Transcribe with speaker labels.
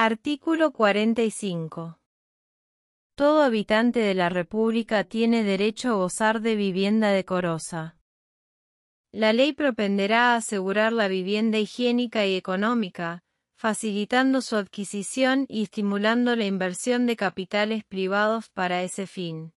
Speaker 1: Artículo 45. Todo habitante de la República tiene derecho a gozar de vivienda decorosa. La ley propenderá a asegurar la vivienda higiénica y económica, facilitando su adquisición y estimulando la inversión de capitales privados para ese fin.